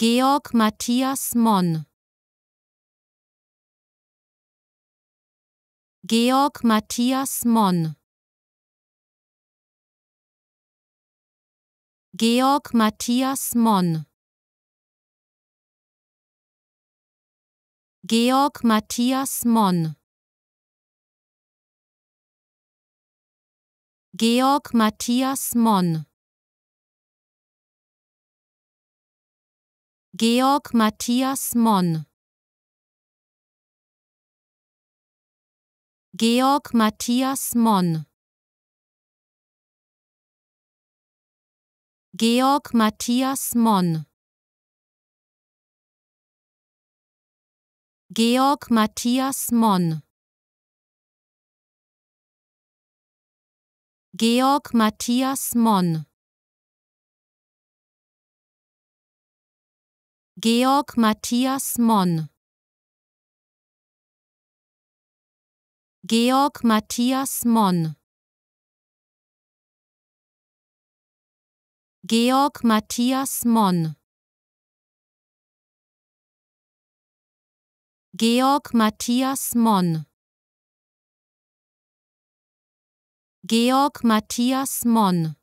Georg Matthias Monn Georg Matthias Monn Georg Matthias Monn Georg Matthias Monn Georg Matthias Monn Georg Matthias Monn Georg Matthias Monn Georg Matthias Monn Georg Matthias Monn Georg Matthias Monn Georg Matthias Monn Georg Matthias Monn Georg Matthias Monn Georg Matthias Monn Georg Matthias Monn